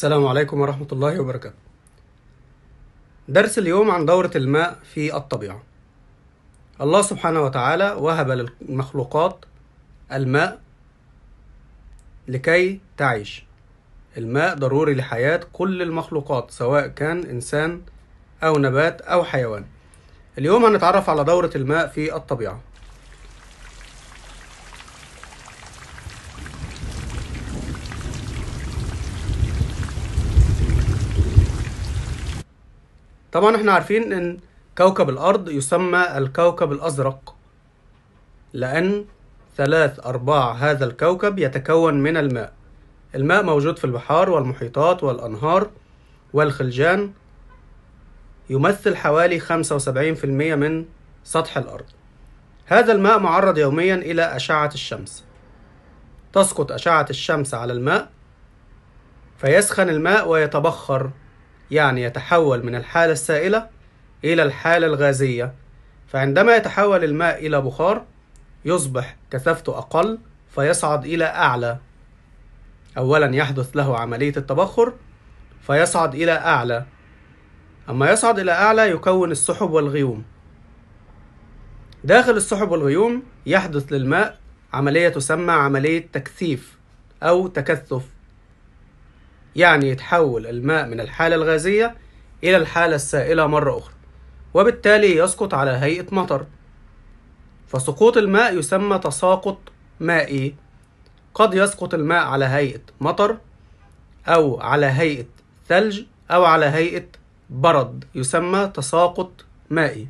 السلام عليكم ورحمة الله وبركاته. درس اليوم عن دورة الماء في الطبيعة. الله سبحانه وتعالى وهب للمخلوقات الماء لكي تعيش. الماء ضروري لحياة كل المخلوقات سواء كان إنسان أو نبات أو حيوان. اليوم هنتعرف على دورة الماء في الطبيعة. طبعا احنا عارفين ان كوكب الارض يسمى الكوكب الازرق لان ثلاث ارباع هذا الكوكب يتكون من الماء الماء موجود في البحار والمحيطات والانهار والخلجان يمثل حوالي 75% من سطح الارض هذا الماء معرض يوميا الى اشعه الشمس تسقط اشعه الشمس على الماء فيسخن الماء ويتبخر يعني يتحول من الحالة السائلة إلى الحالة الغازية فعندما يتحول الماء إلى بخار يصبح كثافته أقل فيصعد إلى أعلى أولا يحدث له عملية التبخر فيصعد إلى أعلى أما يصعد إلى أعلى يكون السحب والغيوم داخل السحب والغيوم يحدث للماء عملية تسمى عملية تكثيف أو تكثف يعني يتحول الماء من الحالة الغازية إلى الحالة السائلة مرة أخرى وبالتالي يسقط على هيئة مطر فسقوط الماء يسمى تساقط مائي قد يسقط الماء على هيئة مطر أو على هيئة ثلج أو على هيئة برد يسمى تساقط مائي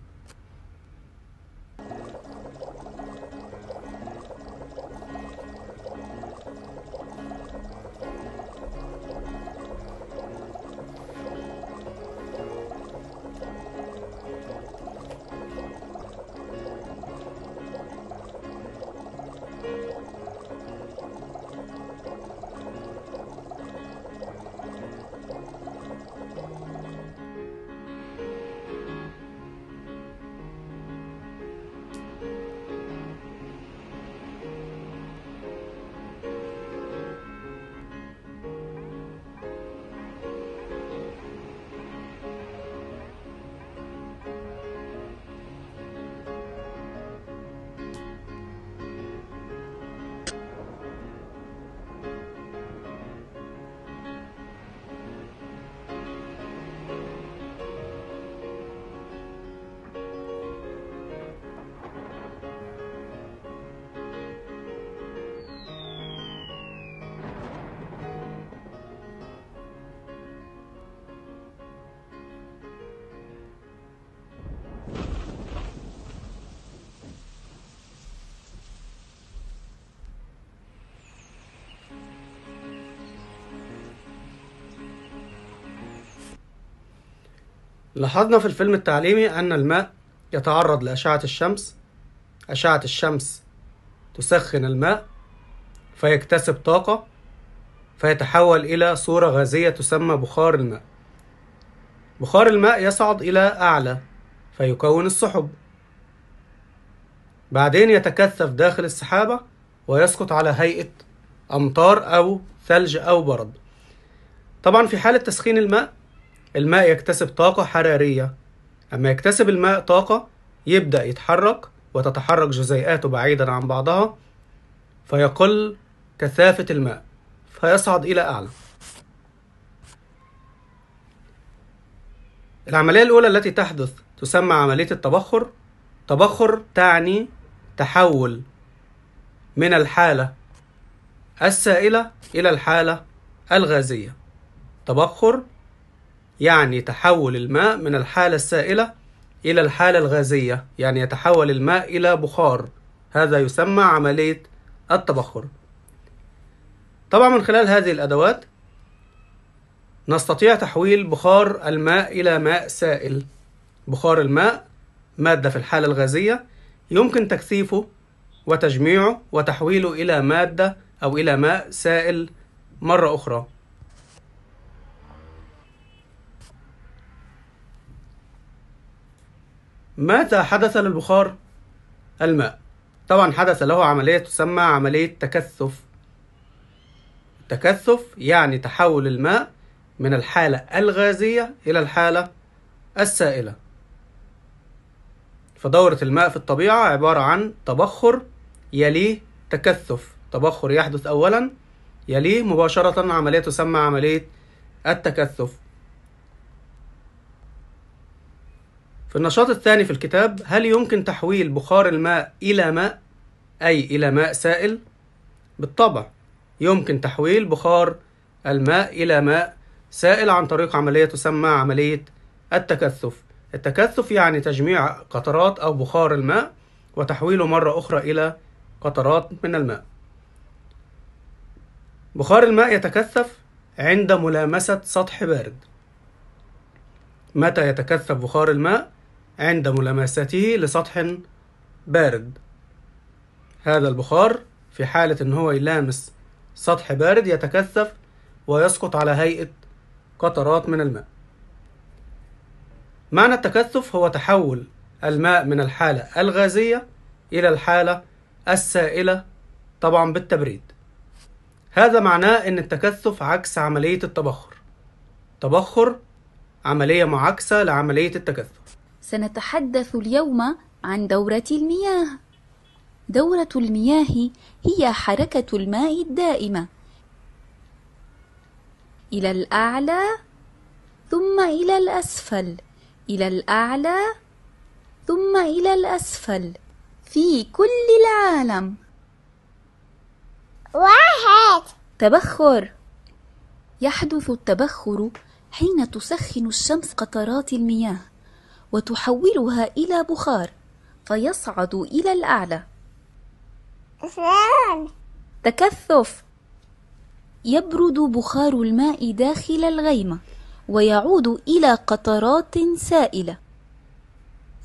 لاحظنا في الفيلم التعليمي أن الماء يتعرض لأشعة الشمس أشعة الشمس تسخن الماء فيكتسب طاقة فيتحول إلى صورة غازية تسمى بخار الماء بخار الماء يصعد إلى أعلى فيكون السحب بعدين يتكثف داخل السحابة ويسقط على هيئة أمطار أو ثلج أو برد طبعا في حالة تسخين الماء الماء يكتسب طاقة حرارية أما يكتسب الماء طاقة يبدأ يتحرك وتتحرك جزيئاته بعيدا عن بعضها فيقل كثافة الماء فيصعد إلى أعلى العملية الأولى التي تحدث تسمى عملية التبخر تبخر تعني تحول من الحالة السائلة إلى الحالة الغازية تبخر يعني تحول الماء من الحالة السائلة إلى الحالة الغازية يعني يتحول الماء إلى بخار هذا يسمى عملية التبخر طبعا من خلال هذه الأدوات نستطيع تحويل بخار الماء إلى ماء سائل بخار الماء مادة في الحالة الغازية يمكن تكثيفه وتجميعه وتحويله إلى مادة أو إلى ماء سائل مرة أخرى متى حدث للبخار الماء طبعا حدث له عملية تسمى عملية تكثف التكثف يعني تحول الماء من الحالة الغازية إلى الحالة السائلة فدورة الماء في الطبيعة عبارة عن تبخر يليه تكثف تبخر يحدث أولا يليه مباشرة عملية تسمى عملية التكثف في النشاط الثاني في الكتاب هل يمكن تحويل بخار الماء إلى ماء أي إلى ماء سائل؟ بالطبع يمكن تحويل بخار الماء إلى ماء سائل عن طريق عملية تسمى عملية التكثف التكثف يعني تجميع قطرات أو بخار الماء وتحويله مرة أخرى إلى قطرات من الماء بخار الماء يتكثف عند ملامسة سطح بارد متى يتكثف بخار الماء عند ملامسته لسطح بارد هذا البخار في حالة إن هو يلامس سطح بارد يتكثف ويسقط على هيئة قطرات من الماء معنى التكثف هو تحول الماء من الحالة الغازية إلى الحالة السائلة طبعا بالتبريد هذا معناه أن التكثف عكس عملية التبخر تبخر عملية معاكسة لعملية التكثف سنتحدث اليوم عن دورة المياه. دورة المياه هي حركة الماء الدائمة إلى الأعلى ثم إلى الأسفل، إلى الأعلى ثم إلى الأسفل في كل العالم. واحد تبخر يحدث التبخر حين تسخن الشمس قطرات المياه وتحولها إلى بخار فيصعد إلى الأعلى تكثف يبرد بخار الماء داخل الغيمة ويعود إلى قطرات سائلة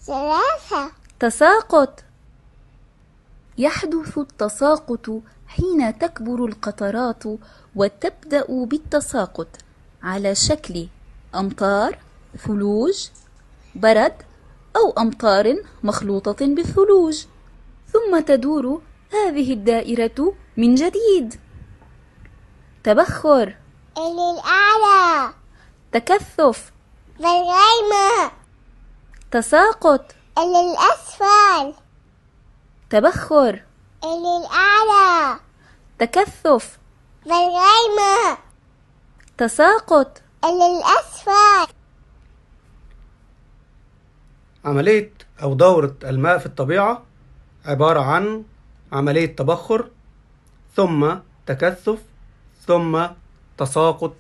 ثلاثة تساقط يحدث التساقط حين تكبر القطرات وتبدأ بالتساقط على شكل أمطار ثلوج برد أو أمطار مخلوطة بالثلوج ثم تدور هذه الدائرة من جديد تبخر إلى الأعلى تكثف الغيمة تساقط إلى الأسفل تبخر إلى الأعلى تكثف الغيمة تساقط إلى الأسفل عملية أو دورة الماء في الطبيعة عبارة عن عملية تبخر ثم تكثف ثم تساقط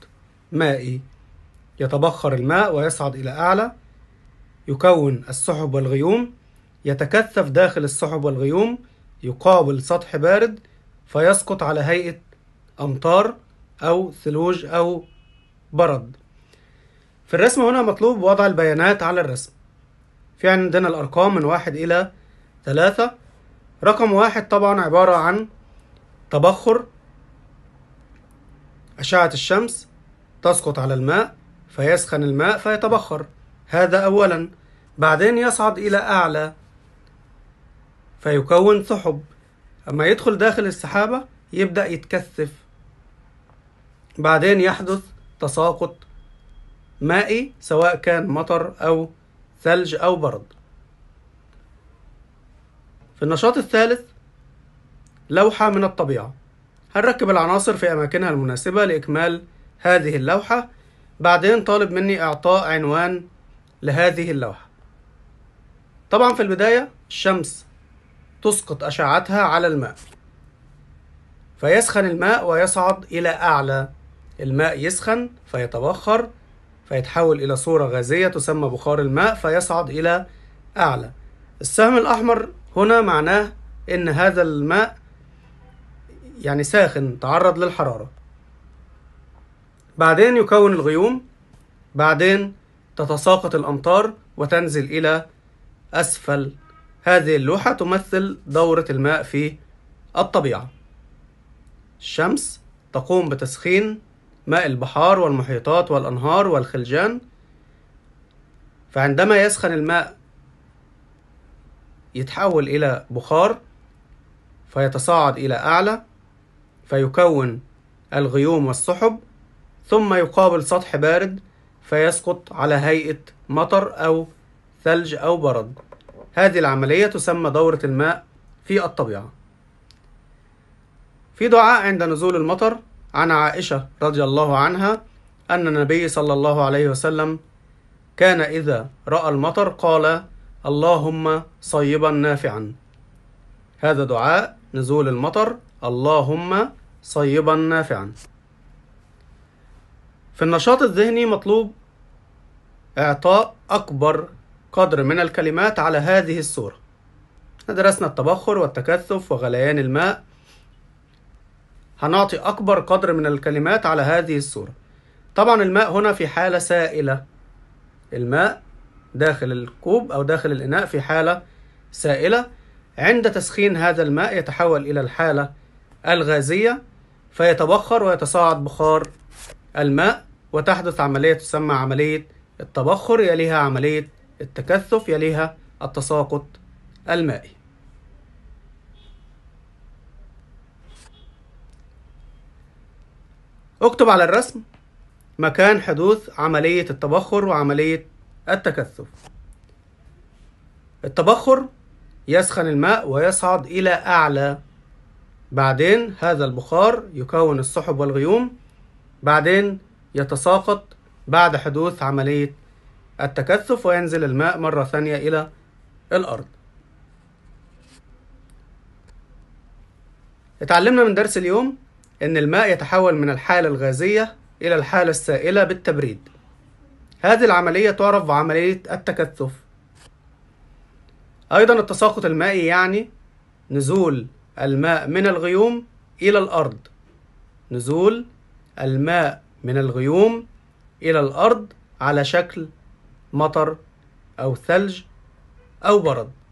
مائي يتبخر الماء ويصعد إلى أعلى يكون السحب والغيوم يتكثف داخل السحب والغيوم يقابل سطح بارد فيسقط على هيئة أمطار أو ثلوج أو برد في الرسم هنا مطلوب وضع البيانات على الرسم في عندنا الأرقام من واحد إلى ثلاثة رقم واحد طبعا عبارة عن تبخر أشعة الشمس تسقط على الماء فيسخن الماء فيتبخر هذا أولا بعدين يصعد إلى أعلى فيكون سحب أما يدخل داخل السحابة يبدأ يتكثف بعدين يحدث تساقط مائي سواء كان مطر أو ثلج أو برد في النشاط الثالث لوحة من الطبيعة هنركب العناصر في أماكنها المناسبة لإكمال هذه اللوحة بعدين طالب مني إعطاء عنوان لهذه اللوحة طبعا في البداية الشمس تسقط أشعتها على الماء فيسخن الماء ويصعد إلى أعلى الماء يسخن فيتبخر فيتحول إلى صورة غازية تسمى بخار الماء فيصعد إلى أعلى السهم الأحمر هنا معناه إن هذا الماء يعني ساخن تعرض للحرارة بعدين يكون الغيوم بعدين تتساقط الأمطار وتنزل إلى أسفل هذه اللوحة تمثل دورة الماء في الطبيعة الشمس تقوم بتسخين ماء البحار والمحيطات والأنهار والخلجان فعندما يسخن الماء يتحول إلى بخار فيتصاعد إلى أعلى فيكون الغيوم والسحب ثم يقابل سطح بارد فيسقط على هيئة مطر أو ثلج أو برد هذه العملية تسمى دورة الماء في الطبيعة في دعاء عند نزول المطر عن عائشة رضي الله عنها أن النبي صلى الله عليه وسلم كان إذا رأى المطر قال اللهم صيبا نافعا هذا دعاء نزول المطر اللهم صيبا نافعا في النشاط الذهني مطلوب إعطاء أكبر قدر من الكلمات على هذه الصورة درسنا التبخر والتكثف وغليان الماء هنعطي أكبر قدر من الكلمات على هذه الصورة طبعا الماء هنا في حالة سائلة الماء داخل الكوب أو داخل الإناء في حالة سائلة عند تسخين هذا الماء يتحول إلى الحالة الغازية فيتبخر ويتصاعد بخار الماء وتحدث عملية تسمى عملية التبخر يليها عملية التكثف يليها التساقط المائي اكتب على الرسم مكان حدوث عملية التبخر وعملية التكثف التبخر يسخن الماء ويصعد إلى أعلى بعدين هذا البخار يكون السحب والغيوم بعدين يتساقط بعد حدوث عملية التكثف وينزل الماء مرة ثانية إلى الأرض اتعلمنا من درس اليوم أن الماء يتحول من الحالة الغازية إلى الحالة السائلة بالتبريد هذه العملية تعرف بعملية التكثف أيضا التساقط المائي يعني نزول الماء من الغيوم إلى الأرض نزول الماء من الغيوم إلى الأرض على شكل مطر أو ثلج أو برد